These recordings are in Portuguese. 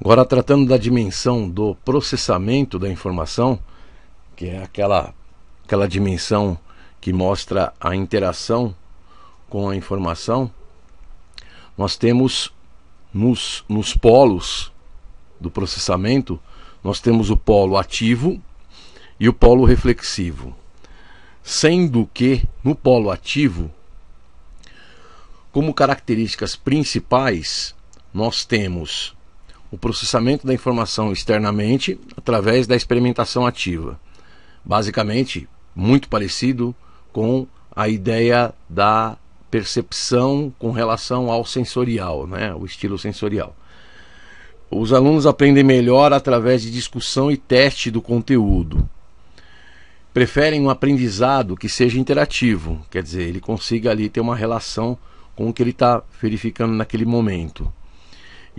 Agora, tratando da dimensão do processamento da informação, que é aquela, aquela dimensão que mostra a interação com a informação, nós temos nos, nos polos do processamento, nós temos o polo ativo e o polo reflexivo. Sendo que no polo ativo, como características principais, nós temos o processamento da informação externamente através da experimentação ativa. Basicamente, muito parecido com a ideia da percepção com relação ao sensorial, né? o estilo sensorial. Os alunos aprendem melhor através de discussão e teste do conteúdo. Preferem um aprendizado que seja interativo, quer dizer, ele consiga ali ter uma relação com o que ele está verificando naquele momento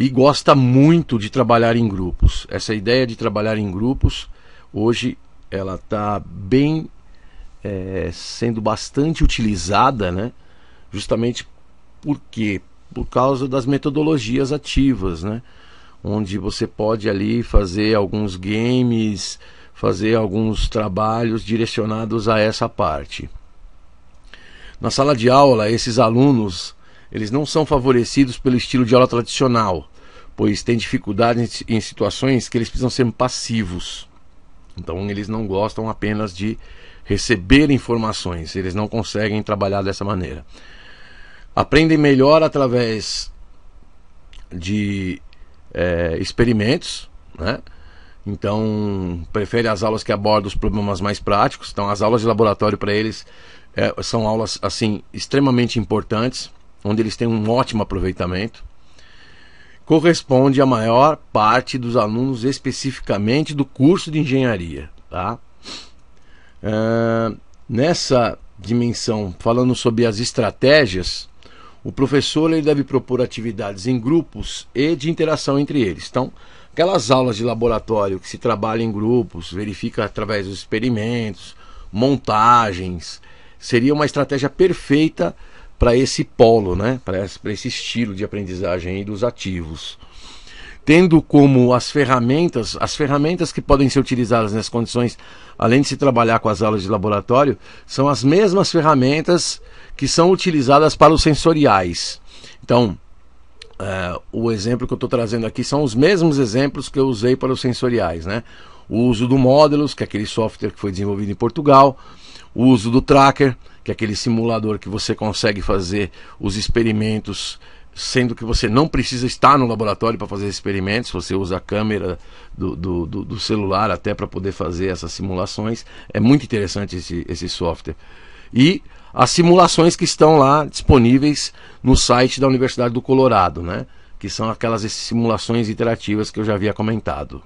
e gosta muito de trabalhar em grupos. Essa ideia de trabalhar em grupos, hoje, ela está bem é, sendo bastante utilizada, né? justamente porque por causa das metodologias ativas, né? onde você pode ali fazer alguns games, fazer alguns trabalhos direcionados a essa parte. Na sala de aula, esses alunos eles não são favorecidos pelo estilo de aula tradicional pois têm dificuldades em situações que eles precisam ser passivos. Então eles não gostam apenas de receber informações, eles não conseguem trabalhar dessa maneira. Aprendem melhor através de é, experimentos, né? Então, prefere as aulas que abordam os problemas mais práticos. Então, as aulas de laboratório para eles é, são aulas assim extremamente importantes, onde eles têm um ótimo aproveitamento corresponde à maior parte dos alunos especificamente do curso de engenharia. Tá? Uh, nessa dimensão, falando sobre as estratégias, o professor ele deve propor atividades em grupos e de interação entre eles. Então, aquelas aulas de laboratório que se trabalha em grupos, verifica através dos experimentos, montagens, seria uma estratégia perfeita para esse polo, né? para esse, esse estilo de aprendizagem dos ativos. Tendo como as ferramentas, as ferramentas que podem ser utilizadas nessas condições, além de se trabalhar com as aulas de laboratório, são as mesmas ferramentas que são utilizadas para os sensoriais. Então, é, o exemplo que eu estou trazendo aqui são os mesmos exemplos que eu usei para os sensoriais, né? O uso do modelos, que é aquele software que foi desenvolvido em Portugal, o uso do tracker, que é aquele simulador que você consegue fazer os experimentos, sendo que você não precisa estar no laboratório para fazer experimentos, você usa a câmera do, do, do, do celular até para poder fazer essas simulações. É muito interessante esse, esse software. E as simulações que estão lá disponíveis no site da Universidade do Colorado, né? que são aquelas simulações interativas que eu já havia comentado.